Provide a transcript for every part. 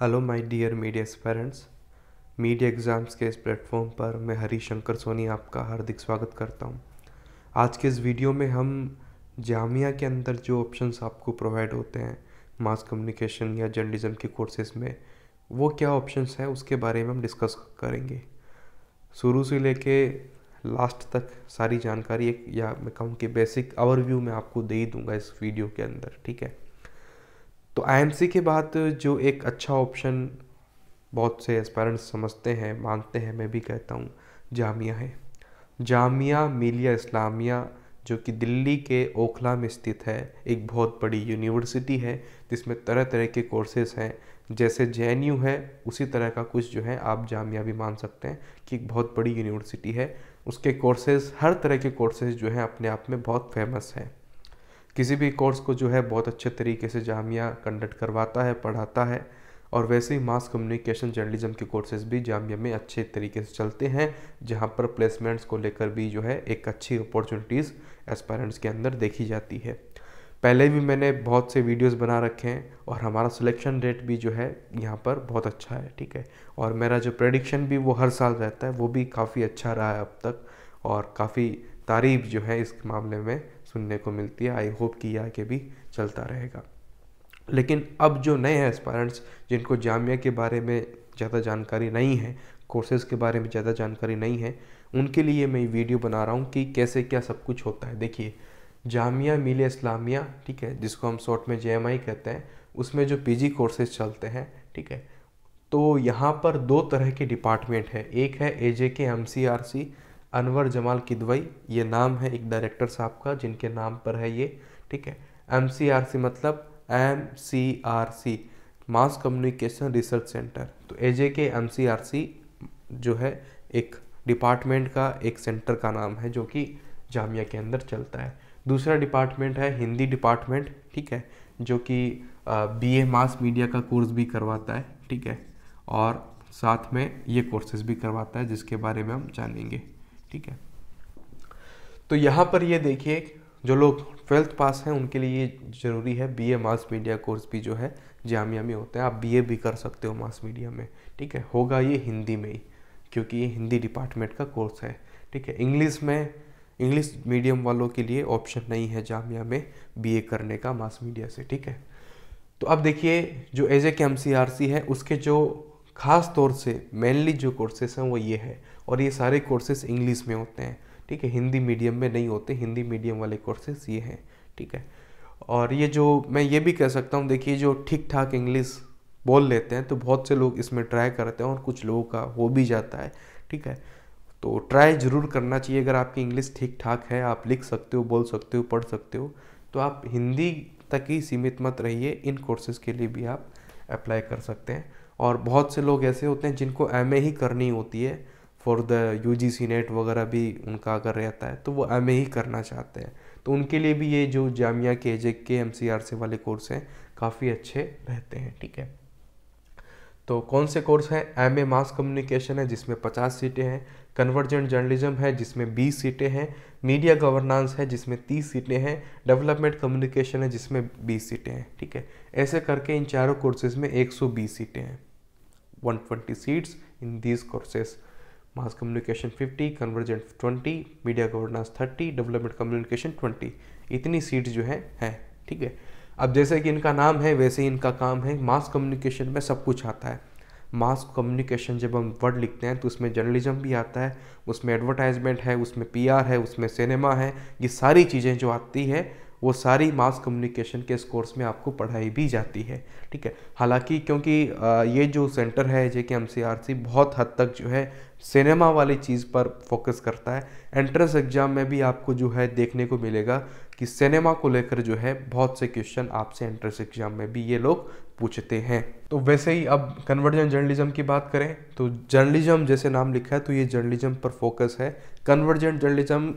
hello my dear media aspirants media exams के इस platform पर मैं हरी शंकर सोनी आपका हार्दिक स्वागत करता हूं आज के इस वीडियो में हम जामिया के अंदर जो ऑप्शंस आपको प्रोवाइड होते हैं मास कम्युनिकेशन या जर्नलिज्म के कोर्सेज में वो क्या ऑप्शंस हैं उसके बारे में हम डिस्कस करेंगे शुरू से लेके लास्ट तक सारी जानकारी एक या मैं कहूँ कि बेसिक ओवरव्यू मैं आपको दे ही दूंगा इस वीडियो के अंदर ठीक है तो आई के बाद जो एक अच्छा ऑप्शन बहुत से एस्पायरेंट्स समझते हैं मानते हैं मैं भी कहता हूँ जामिया है जामिया मिलिया इस्लामिया जो कि दिल्ली के ओखला में स्थित है एक बहुत बड़ी यूनिवर्सिटी है जिसमें तरह तरह के कोर्सेज हैं जैसे जे है उसी तरह का कुछ जो है आप जामिया भी मान सकते हैं कि एक बहुत बड़ी यूनिवर्सिटी है उसके कोर्सेज हर तरह के कोर्सेज जो हैं अपने आप में बहुत फेमस हैं किसी भी कोर्स को जो है बहुत अच्छे तरीके से जामिया कंडक्ट करवाता है पढ़ाता है और वैसे ही मास कम्युनिकेशन जर्नलिज्म के कोर्सेज भी जामिया में अच्छे तरीके से चलते हैं जहाँ पर प्लेसमेंट्स को लेकर भी जो है एक अच्छी अपॉर्चुनिटीज़ एस्पायरेंट्स के अंदर देखी जाती है पहले भी मैंने बहुत से वीडियोस बना रखे हैं और हमारा सिलेक्शन रेट भी जो है यहाँ पर बहुत अच्छा है ठीक है और मेरा जो प्रडिक्शन भी वो हर साल रहता है वो भी काफ़ी अच्छा रहा है अब तक और काफ़ी तारीफ जो है इस मामले में सुनने को मिलती है आई होप कि यह आगे भी चलता रहेगा लेकिन अब जो नए हैं एस्पायरेंट्स जिनको जामिया के बारे में ज़्यादा जानकारी नहीं है कोर्सेज़ के बारे में ज़्यादा जानकारी नहीं है उनके लिए मैं वीडियो बना रहा हूँ कि कैसे क्या सब कुछ होता है देखिए जामिया मिल इस्लामिया ठीक है जिसको हम शॉर्ट में जे कहते हैं उसमें जो पी कोर्सेज चलते हैं ठीक है तो यहाँ पर दो तरह के डिपार्टमेंट है एक है A J K M C R C Anwar Jamal Kidwai ये नाम है एक डायरेक्टर साहब का जिनके नाम पर है ये ठीक है एम सी आर सी मतलब M C R C mass communication research centre तो एजे के एम सी आर सी जो है एक डिपार्टमेंट का एक सेंटर का नाम है जो कि जामिया के अंदर चलता है दूसरा डिपार्टमेंट है हिंदी डिपार्टमेंट ठीक है जो कि बी ए मास मीडिया का कोर्स भी करवाता है ठीक है और साथ में ये कोर्सेज भी करवाता है जिसके बारे में हम जानेंगे ठीक है तो यहाँ पर ये देखिए जो लोग ट्वेल्थ पास हैं उनके लिए ये ज़रूरी है बीए मास मीडिया कोर्स भी जो है जामिया में होता है आप बीए भी कर सकते हो मास मीडिया में ठीक है होगा ये हिंदी में ही क्योंकि ये हिंदी डिपार्टमेंट का कोर्स है ठीक है इंग्लिश में इंग्लिश मीडियम वालों के लिए ऑप्शन नहीं है जामिया में बीए करने का मास मीडिया से ठीक है तो अब देखिए जो एज ए के एम है उसके जो खास तौर से मेनली जो कोर्सेस हैं वो ये है और ये सारे कोर्सेस इंग्लिश में होते हैं ठीक है हिंदी मीडियम में नहीं होते हिंदी मीडियम वाले कोर्सेस ये हैं ठीक है और ये जो मैं ये भी कह सकता हूँ देखिए जो ठीक ठाक इंग्लिश बोल लेते हैं तो बहुत से लोग इसमें ट्राई करते हैं और कुछ लोगों का हो भी जाता है ठीक है तो ट्राई ज़रूर करना चाहिए अगर आपकी इंग्लिश ठीक ठाक है आप लिख सकते हो बोल सकते हो पढ़ सकते हो तो आप हिंदी तक ही सीमित मत रहिए इन कोर्सेज़ के लिए भी आप अप्लाई कर सकते हैं और बहुत से लोग ऐसे होते हैं जिनको एम ही करनी होती है for the U G C NET वगैरह भी उनका अगर रहता है तो वो एम ए ही करना चाहते हैं तो उनके लिए भी ये जो जामिया के जे के एम सी आर से वाले कोर्स हैं काफ़ी अच्छे रहते हैं ठीक है तो कौन से कोर्स हैं एम ए मास कम्युनिकेशन है जिसमें पचास सीटें हैं कन्वर्जेंट जर्नलिज्म है जिसमें बीस सीटें हैं मीडिया गवर्नेंस है जिसमें तीस सीटें हैं डेवलपमेंट कम्युनिकेशन है जिसमें बीस सीटें हैं ठीक है ऐसे करके इन चारों कोर्सेज में एक सौ बीस सीटें हैं one twenty seats in these courses mass communication 50 convergent 20 media governance 30 development communication 20 इतनी सीट्स जो है हैं ठीक है अब जैसे कि इनका नाम है वैसे ही इनका काम है मास कम्युनिकेशन में सब कुछ आता है मास कम्युनिकेशन जब हम वर्ड लिखते हैं तो उसमें जर्नलिज्म भी आता है उसमें एडवर्टाइजमेंट है उसमें पीआर है उसमें सिनेमा है ये सारी चीज़ें जो आती है वो सारी मास कम्युनिकेशन के इस कोर्स में आपको पढ़ाई भी जाती है ठीक है हालांकि क्योंकि ये जो सेंटर है जे के एम बहुत हद तक जो है सिनेमा वाली चीज़ पर फोकस करता है एंट्रेंस एग्ज़ाम में भी आपको जो है देखने को मिलेगा कि सिनेमा को लेकर जो है बहुत से क्वेश्चन आपसे एंट्रेंस एग्ज़ाम में भी ये लोग पूछते हैं तो वैसे ही अब कन्वर्जन जर्नलिज्म की बात करें तो जर्नलिज्म जैसे नाम लिखा है तो ये जर्नलिज्म पर फोकस है कन्वर्जेंट जर्नलिज्म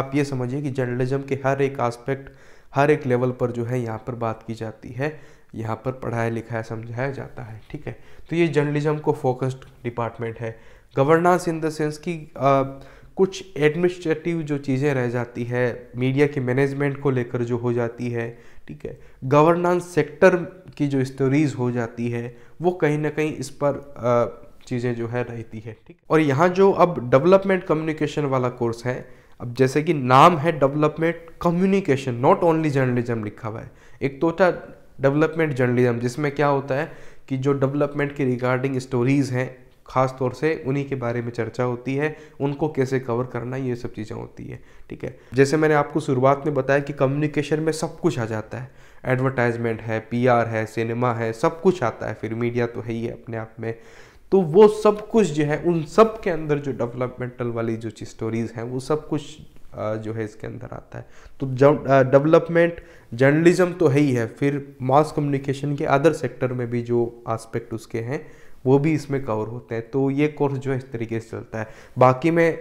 आप ये समझिए कि जर्नलिज्म के हर एक आस्पेक्ट हर एक लेवल पर जो है यहाँ पर बात की जाती है यहाँ पर पढ़ाया लिखाया समझाया जाता है ठीक है तो ये जर्नलिज्म को फोकस्ड डिपार्टमेंट है गवर्नेंस इन द सेंस कि कुछ एडमिनिस्ट्रेटिव जो चीज़ें रह जाती है मीडिया के मैनेजमेंट को लेकर जो हो जाती है ठीक है गवर्नेंस सेक्टर की जो स्टोरीज हो जाती है वो कहीं ना कहीं इस पर चीज़ें जो है रहती है ठीक और यहाँ जो अब डेवलपमेंट कम्युनिकेशन वाला कोर्स है अब जैसे कि नाम है development communication not only journalism लिखा हुआ है एक तो था डेवलपमेंट जर्नलिज्म जिसमें क्या होता है कि जो डेवलपमेंट के रिगार्डिंग स्टोरीज हैं ख़ास तौर से उन्हीं के बारे में चर्चा होती है उनको कैसे कवर करना ये सब चीज़ें होती है ठीक है जैसे मैंने आपको शुरुआत में बताया कि कम्युनिकेशन में सब कुछ आ जाता है एडवर्टाइजमेंट है पीआर है सिनेमा है सब कुछ आता है फिर मीडिया तो है ही है अपने आप में तो वो सब कुछ जो है उन सब के अंदर जो डेवलपमेंटल वाली जो स्टोरीज़ हैं वो सब कुछ जो है इसके अंदर आता है तो जब डेवलपमेंट जर्नलिज्म तो है ही है फिर मास कम्युनिकेशन के अदर सेक्टर में भी जो आस्पेक्ट उसके हैं वो भी इसमें कवर होते हैं तो ये कोर्स जो है इस तरीके से चलता है बाकी मैं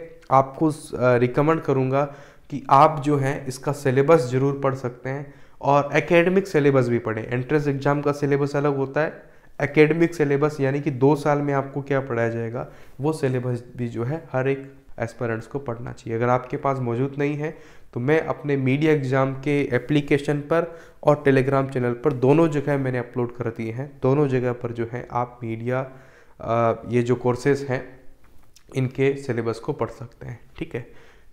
आपको रिकमेंड करूँगा कि आप जो है इसका सिलेबस ज़रूर पढ़ सकते हैं और एकेडमिक सिलेबस भी पढ़ें एंट्रेंस एग्ज़ाम का सिलेबस अलग होता है एकेडमिक सिलेबस यानी कि दो साल में आपको क्या पढ़ाया जाएगा वो सिलेबस भी जो है हर एक एस्पेरेंट्स को पढ़ना चाहिए अगर आपके पास मौजूद नहीं है तो मैं अपने मीडिया एग्ज़ाम के एप्लीकेशन पर और टेलीग्राम चैनल पर दोनों जगह मैंने अपलोड कर दिए हैं दोनों जगह पर जो है आप मीडिया ये जो कोर्सेज हैं इनके सिलेबस को पढ़ सकते हैं ठीक है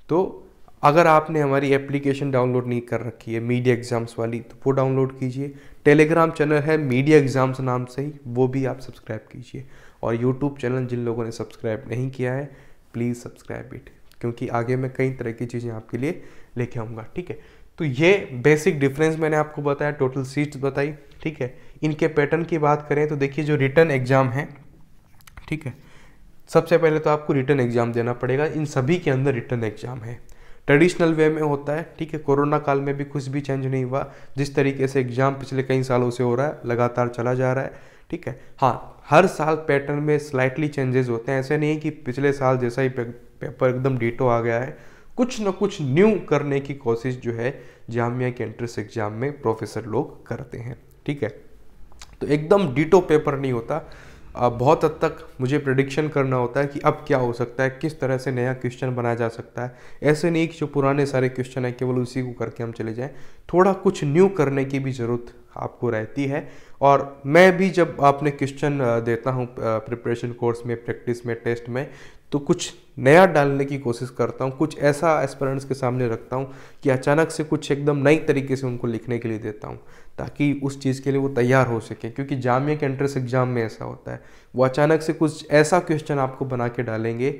तो अगर आपने हमारी एप्लीकेशन डाउनलोड नहीं कर रखी है मीडिया एग्ज़ाम्स वाली तो वो डाउनलोड कीजिए टेलीग्राम चैनल है मीडिया एग्ज़ाम्स नाम से ही वो भी आप सब्सक्राइब कीजिए और यूट्यूब चैनल जिन लोगों ने सब्सक्राइब नहीं किया है प्लीज़ सब्सक्राइब इट क्योंकि आगे मैं कई तरह की चीज़ें आपके लिए लेके आऊँगा ठीक है तो ये बेसिक डिफरेंस मैंने आपको बताया टोटल सीट्स बताई ठीक है इनके पैटर्न की बात करें तो देखिए जो रिटर्न एग्ज़ाम है ठीक है सबसे पहले तो आपको रिटर्न एग्ज़ाम देना पड़ेगा इन सभी के अंदर रिटर्न एग्ज़ाम है ट्रेडिशनल वे में होता है ठीक है कोरोना काल में भी कुछ भी चेंज नहीं हुआ जिस तरीके से एग्ज़ाम पिछले कई सालों से हो रहा है लगातार चला जा रहा है ठीक है हाँ हर साल पैटर्न में स्लाइटली चेंजेस होते हैं ऐसे नहीं कि पिछले साल जैसा ही पेपर एकदम डेटो आ गया है कुछ ना कुछ न्यू करने की कोशिश जो है जामिया के एंट्रेंस एग्जाम में प्रोफेसर लोग करते हैं ठीक है तो एकदम डिटो पेपर नहीं होता बहुत हद तक मुझे प्रडिक्शन करना होता है कि अब क्या हो सकता है किस तरह से नया क्वेश्चन बनाया जा सकता है ऐसे नहीं कि जो पुराने सारे क्वेश्चन है केवल उसी को करके हम चले जाएं थोड़ा कुछ न्यू करने की भी ज़रूरत आपको रहती है और मैं भी जब आपने क्वेश्चन देता हूँ प्रिपरेशन कोर्स में प्रैक्टिस में टेस्ट में तो कुछ नया डालने की कोशिश करता हूँ कुछ ऐसा एस्पेरेंट्स के सामने रखता हूँ कि अचानक से कुछ एकदम नई तरीके से उनको लिखने के लिए देता हूँ ताकि उस चीज़ के लिए वो तैयार हो सके क्योंकि जामिया के एंट्रेंस एग्ज़ाम में ऐसा होता है वो अचानक से कुछ ऐसा क्वेश्चन आपको बना के डालेंगे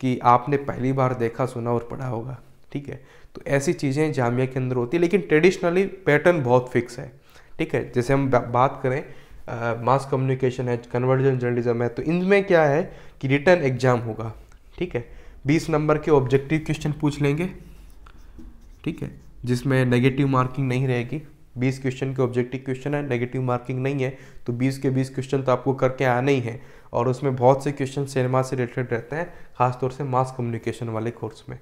कि आपने पहली बार देखा सुना और पढ़ा होगा ठीक है तो ऐसी चीज़ें जामिया के अंदर होती है लेकिन ट्रेडिशनली पैटर्न बहुत फिक्स है ठीक है जैसे हम बात करें मास कम्युनिकेशन है कन्वर्जन जर्नलिज्म है तो इनमें क्या है कि रिटर्न एग्जाम होगा ठीक है बीस नंबर के ऑब्जेक्टिव क्वेश्चन पूछ लेंगे ठीक है जिसमें नेगेटिव मार्किंग नहीं रहेगी बीस क्वेश्चन के ऑब्जेक्टिव क्वेश्चन है नेगेटिव मार्किंग नहीं है तो बीस के बीस क्वेश्चन तो आपको करके आने ही हैं और उसमें बहुत से क्वेश्चन सिनेमा से रिलेटेड रहते हैं खासतौर से मास कम्युनिकेशन वाले कोर्स में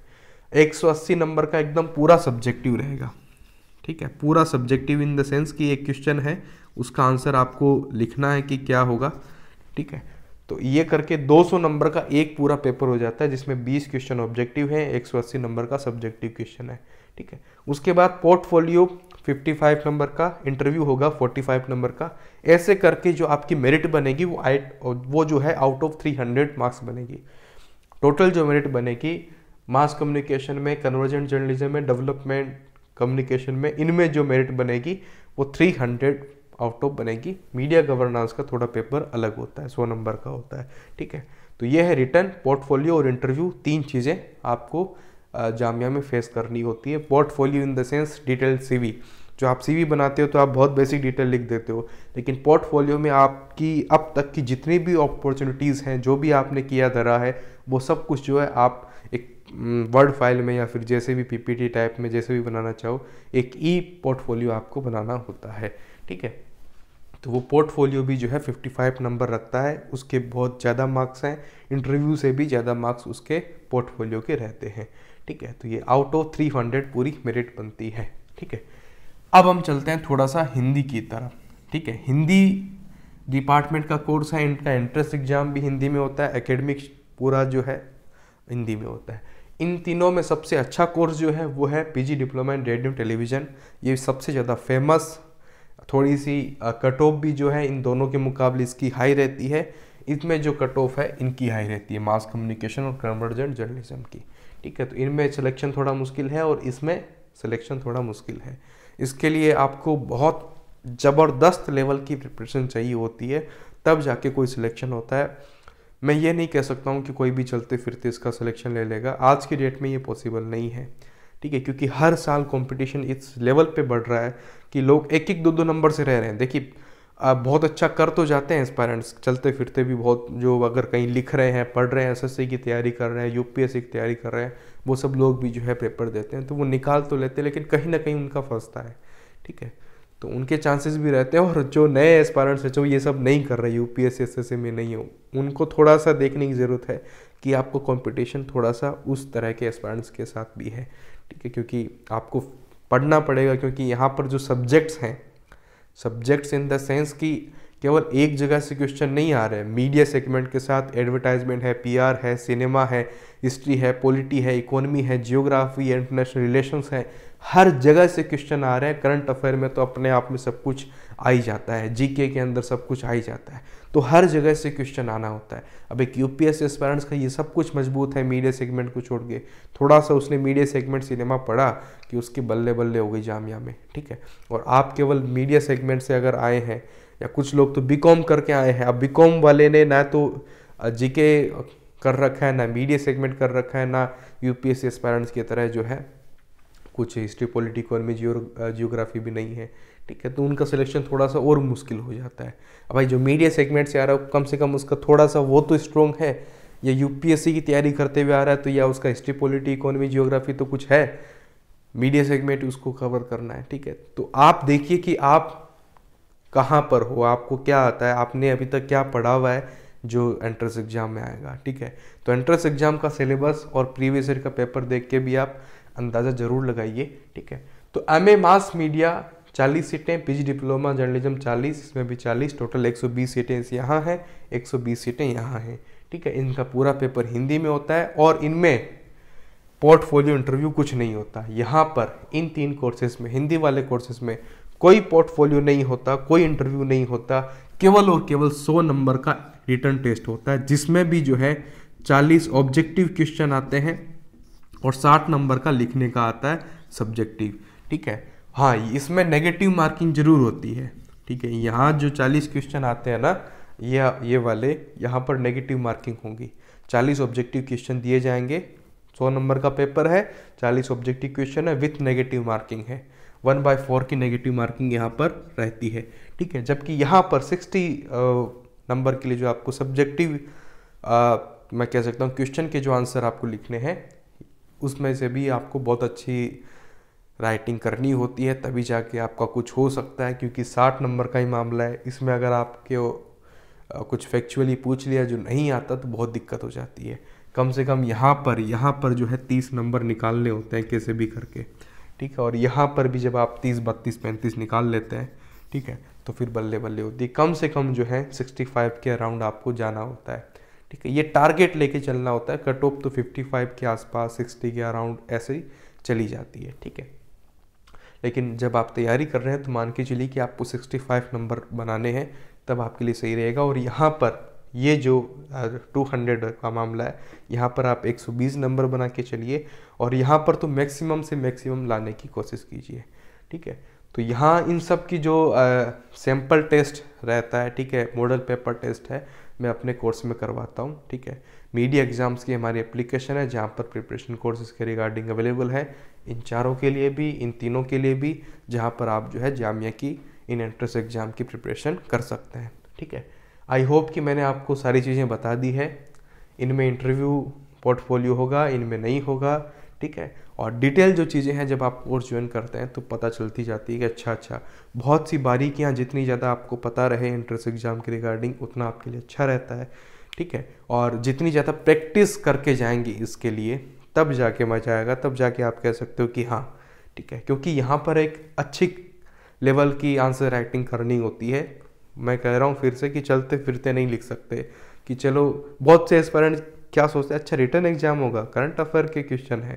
एक नंबर का एकदम पूरा सब्जेक्टिव रहेगा ठीक है पूरा सब्जेक्टिव इन द सेंस कि एक क्वेश्चन है उसका आंसर आपको लिखना है कि क्या होगा ठीक है तो ये करके 200 नंबर का एक पूरा पेपर हो जाता है जिसमें 20 क्वेश्चन ऑब्जेक्टिव है एक नंबर का सब्जेक्टिव क्वेश्चन है ठीक है उसके बाद पोर्टफोलियो 55 नंबर का इंटरव्यू होगा 45 नंबर का ऐसे करके जो आपकी मेरिट बनेगी वो आई वो जो है आउट ऑफ 300 मार्क्स बनेगी टोटल जो मेरिट बनेगी मास कम्युनिकेशन में कन्वर्जेंट जर्नलिज्म में डेवलपमेंट कम्युनिकेशन में इनमें जो मेरिट बनेगी वो थ्री आउट ऑफ बनेगी मीडिया गवर्नेंस का थोड़ा पेपर अलग होता है सौ नंबर का होता है ठीक है तो ये है रिटर्न पोर्टफोलियो और इंटरव्यू तीन चीज़ें आपको जामिया में फेस करनी होती है portfolio in the sense detail सी जो आप सीवी बनाते हो तो आप बहुत बेसिक डिटेल लिख देते हो लेकिन पोर्टफोलियो में आपकी अब तक की जितनी भी अपॉर्चुनिटीज़ हैं जो भी आपने किया धरा है वो सब कुछ जो है आप एक वर्ड फाइल में या फिर जैसे भी पीपीटी टाइप में जैसे भी बनाना चाहो एक ई पोर्टफोलियो आपको बनाना होता है ठीक है तो वो पोर्टफोलियो भी जो है 55 नंबर रखता है उसके बहुत ज़्यादा मार्क्स हैं इंटरव्यू से भी ज़्यादा मार्क्स उसके पोर्टफोलियो के रहते हैं ठीक है तो ये आउट ऑफ 300 पूरी मेरिट बनती है ठीक है अब हम चलते हैं थोड़ा सा हिंदी की तरफ ठीक है हिंदी डिपार्टमेंट का कोर्स है इनका एंट्रेंस एग्ज़ाम भी हिंदी में होता है एकेडमिक पूरा जो है हिंदी में होता है इन तीनों में सबसे अच्छा कोर्स जो है वो है PG diploma in radio television ये सबसे ज़्यादा फेमस थोड़ी सी कट ऑफ भी जो है इन दोनों के मुकाबले इसकी हाई रहती है इसमें जो कट ऑफ है इनकी हाई रहती है मास कम्युनिकेशन और कन्वर्जेंट जर्नलिज्म की ठीक है तो इनमें सिलेक्शन थोड़ा मुश्किल है और इसमें सिलेक्शन थोड़ा मुश्किल है इसके लिए आपको बहुत ज़बरदस्त लेवल की प्रिपरेशन चाहिए होती है तब जाके कोई सिलेक्शन होता है मैं ये नहीं कह सकता हूँ कि कोई भी चलते फिरते इसका सिलेक्शन ले लेगा आज की डेट में ये पॉसिबल नहीं है ठीक है क्योंकि हर साल कंपटीशन इस लेवल पे बढ़ रहा है कि लोग एक एक दो दो नंबर से रह रहे हैं देखिए आप बहुत अच्छा कर तो जाते हैं पेरेंट्स चलते फिरते भी बहुत जो अगर कहीं लिख रहे हैं पढ़ रहे हैं एस की तैयारी कर रहे हैं यू की तैयारी कर रहे हैं वो सब लोग भी जो है पेपर देते हैं तो वो निकाल तो लेते हैं लेकिन कहीं ना कहीं उनका फंसता है ठीक है तो उनके चांसेस भी रहते हैं और जो नए एस्पायरेंट्स हैं जो ये सब नहीं कर रहे यू पी एस में नहीं हो उनको थोड़ा सा देखने की ज़रूरत है कि आपको कंपटीशन थोड़ा सा उस तरह के एस्पायरेंट्स के साथ भी है ठीक है क्योंकि आपको पढ़ना पड़ेगा क्योंकि यहाँ पर जो सब्जेक्ट्स हैं सब्जेक्ट्स इन द सेंस कि केवल एक जगह से क्वेश्चन नहीं आ रहे हैं मीडिया सेगमेंट के साथ एडवर्टाइजमेंट है पीआर है सिनेमा है हिस्ट्री है पॉलिटी है इकोनॉमी है जियोग्राफी है इंटरनेशनल रिलेशंस है हर जगह से क्वेश्चन आ रहे हैं करंट अफेयर में तो अपने आप में सब कुछ आ ही जाता है जीके के अंदर सब कुछ आ ही जाता है तो हर जगह से क्वेश्चन आना होता है अब एक यू पी एस्पायरेंट्स का ये सब कुछ मजबूत है मीडिया सेगमेंट को छोड़ के थोड़ा सा उसने मीडिया सेगमेंट सिनेमा पढ़ा कि उसके बल्ले बल्ले हो गई जामिया में ठीक है और आप केवल मीडिया सेगमेंट से अगर आए हैं या कुछ लोग तो बी करके आए हैं अब बी वाले ने ना तो जी कर रखा है ना मीडिया सेगमेंट कर रखा है ना यू पी एस्पायरेंट्स की तरह जो है कुछ हिस्ट्री पॉलिटी इकोनॉमी जियोग्राफी भी नहीं है ठीक है तो उनका सिलेक्शन थोड़ा सा और मुश्किल हो जाता है अब भाई जो मीडिया सेगमेंट से आ रहा है कम से कम उसका थोड़ा सा वो तो स्ट्रॉन्ग है या यूपीएससी की तैयारी करते हुए आ रहा है तो या उसका हिस्ट्री पॉलिटी इकोनॉमी जियोग्राफी तो कुछ है मीडिया सेगमेंट उसको कवर करना है ठीक है तो आप देखिए कि आप कहाँ पर हो आपको क्या आता है आपने अभी तक क्या पढ़ा हुआ है जो एंट्रेंस एग्ज़ाम में आएगा ठीक है तो एंट्रेंस एग्ज़ाम का सिलेबस और प्रीवियस ईयर का पेपर देख के भी आप अंदाज़ा ज़रूर लगाइए ठीक है तो एम ए मास मीडिया चालीस सीटें पीजी डिप्लोमा जर्नलिज्म चालीस इसमें भी चालीस टोटल एक सौ बीस सीटें यहाँ हैं एक सौ बीस सीटें यहाँ हैं ठीक है इनका पूरा पेपर हिंदी में होता है और इनमें पोर्टफोलियो इंटरव्यू कुछ नहीं होता यहाँ पर इन तीन कोर्सेज में हिंदी वाले कोर्सेज में कोई पोर्टफोलियो नहीं होता कोई इंटरव्यू नहीं होता केवल और केवल सौ नंबर का रिटर्न टेस्ट होता है जिसमें भी जो है चालीस ऑब्जेक्टिव क्वेश्चन आते हैं और साठ नंबर का लिखने का आता है सब्जेक्टिव ठीक है हाँ इसमें नेगेटिव मार्किंग जरूर होती है ठीक है यहाँ जो चालीस क्वेश्चन आते हैं ना ये ये वाले यहाँ पर नेगेटिव मार्किंग होगी चालीस ऑब्जेक्टिव क्वेश्चन दिए जाएंगे सौ नंबर का पेपर है चालीस ऑब्जेक्टिव क्वेश्चन है विथ नेगेटिव मार्किंग है वन बाय फोर की नेगेटिव मार्किंग यहाँ पर रहती है ठीक है जबकि यहाँ पर सिक्सटी नंबर के लिए जो आपको सब्जेक्टिव मैं कह सकता हूँ क्वेश्चन के जो आंसर आपको लिखने हैं उसमें से भी आपको बहुत अच्छी राइटिंग करनी होती है तभी जाके आपका कुछ हो सकता है क्योंकि साठ नंबर का ही मामला है इसमें अगर आपके कुछ फैक्चुअली पूछ लिया जो नहीं आता तो बहुत दिक्कत हो जाती है कम से कम यहाँ पर यहाँ पर जो है तीस नंबर निकालने होते हैं कैसे भी करके ठीक है और यहाँ पर भी जब आप तीस बत्तीस पैंतीस निकाल लेते हैं ठीक है तो फिर बल्ले बल्ले होती है कम से कम जो है सिक्सटी फाइव के अराउंड आपको जाना होता है ठीक है ये टारगेट लेके चलना होता है कट ऑफ तो 55 के आसपास 60 के अराउंड ऐसे ही चली जाती है ठीक है लेकिन जब आप तैयारी कर रहे हैं तो मान के चलिए कि आपको 65 नंबर बनाने हैं तब आपके लिए सही रहेगा और यहाँ पर ये जो 200 का मामला है यहाँ पर आप 120 नंबर बना के चलिए और यहाँ पर तो मैक्सिमम से मैक्सिमम लाने की कोशिश कीजिए ठीक है तो यहाँ इन सब की जो सैम्पल टेस्ट रहता है ठीक है मॉडल पेपर टेस्ट है मैं अपने कोर्स में करवाता हूँ ठीक है मीडिया एग्ज़ाम्स की हमारी एप्लीकेशन है जहाँ पर प्रिपरेशन कोर्सेज के रिगार्डिंग अवेलेबल है इन चारों के लिए भी इन तीनों के लिए भी जहाँ पर आप जो है जामिया की इन एंट्रेंस एग्ज़ाम की प्रिपरेशन कर सकते हैं ठीक है आई होप कि मैंने आपको सारी चीज़ें बता दी है इनमें इंटरव्यू पोर्टफोलियो होगा इनमें नहीं होगा ठीक है और डिटेल जो चीज़ें हैं जब आप कोर्स ज्वाइन करते हैं तो पता चलती जाती है कि अच्छा अच्छा बहुत सी बारीकियाँ जितनी ज़्यादा आपको पता रहे एंट्रेंस एग्ज़ाम के रिगार्डिंग उतना आपके लिए अच्छा रहता है ठीक है और जितनी ज़्यादा प्रैक्टिस करके जाएंगे इसके लिए तब जाके मज़ा आएगा तब जाके आप कह सकते हो कि हाँ ठीक है क्योंकि यहाँ पर एक अच्छी लेवल की आंसर राइटिंग करनी होती है मैं कह रहा हूँ फिर से कि चलते फिरते नहीं लिख सकते कि चलो बहुत से एस्पायरेंट क्या सोचते हैं अच्छा रिटर्न एग्जाम होगा करंट अफेयर के क्वेश्चन है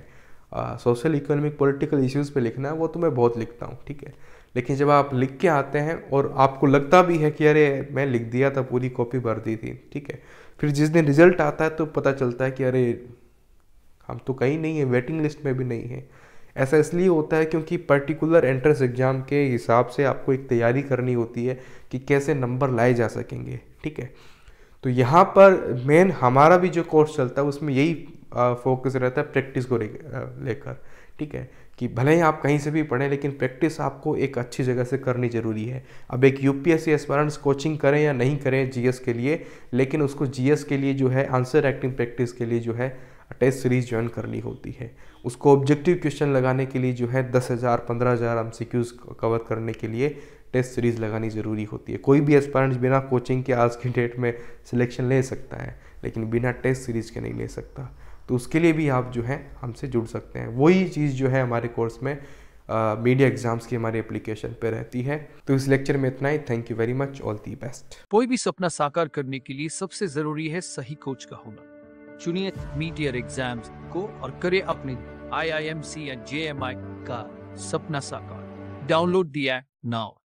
सोशल इकोनॉमिक पॉलिटिकल इश्यूज़ पे लिखना है वो तो मैं बहुत लिखता हूँ ठीक है लेकिन जब आप लिख के आते हैं और आपको लगता भी है कि अरे मैं लिख दिया था पूरी कॉपी भर दी थी ठीक है फिर जिस दिन रिजल्ट आता है तो पता चलता है कि अरे हम तो कहीं नहीं है वेटिंग लिस्ट में भी नहीं है ऐसा इसलिए होता है क्योंकि पर्टिकुलर एंट्रेंस एग्ज़ाम के हिसाब से आपको एक तैयारी करनी होती है कि कैसे नंबर लाए जा सकेंगे ठीक है तो यहाँ पर मेन हमारा भी जो कोर्स चलता है उसमें यही फोकस रहता है प्रैक्टिस को लेकर ठीक है कि भले ही आप कहीं से भी पढ़ें लेकिन प्रैक्टिस आपको एक अच्छी जगह से करनी ज़रूरी है अब एक यू पी एस्पायरेंट्स कोचिंग करें या नहीं करें जीएस के लिए लेकिन उसको जीएस के लिए जो है आंसर राइटिंग प्रैक्टिस के लिए जो है टेस्ट सीरीज़ ज्वाइन करनी होती है उसको ऑब्जेक्टिव क्वेश्चन लगाने के लिए जो है दस हज़ार पंद्रह हज़ार एम कवर करने के लिए टेस्ट सीरीज़ लगानी ज़रूरी होती है कोई भी एस्पायरेंट बिना कोचिंग के आज के डेट में सिलेक्शन ले सकता है लेकिन बिना टेस्ट सीरीज़ के नहीं ले सकता तो उसके लिए भी आप जो है हमसे जुड़ सकते हैं वही चीज़ जो है हमारे कोर्स में मीडिया एग्जाम्स की हमारी एप्लीकेशन पर रहती है तो इस लेक्चर में इतना ही thank you very much all the best कोई भी सपना साकार करने के लिए सबसे जरूरी है सही कोच का होना चुनिए मीडियर एग्जाम्स को और करे अपने I I M C and J M I का सपना साकार डाउनलोड दिया नाउ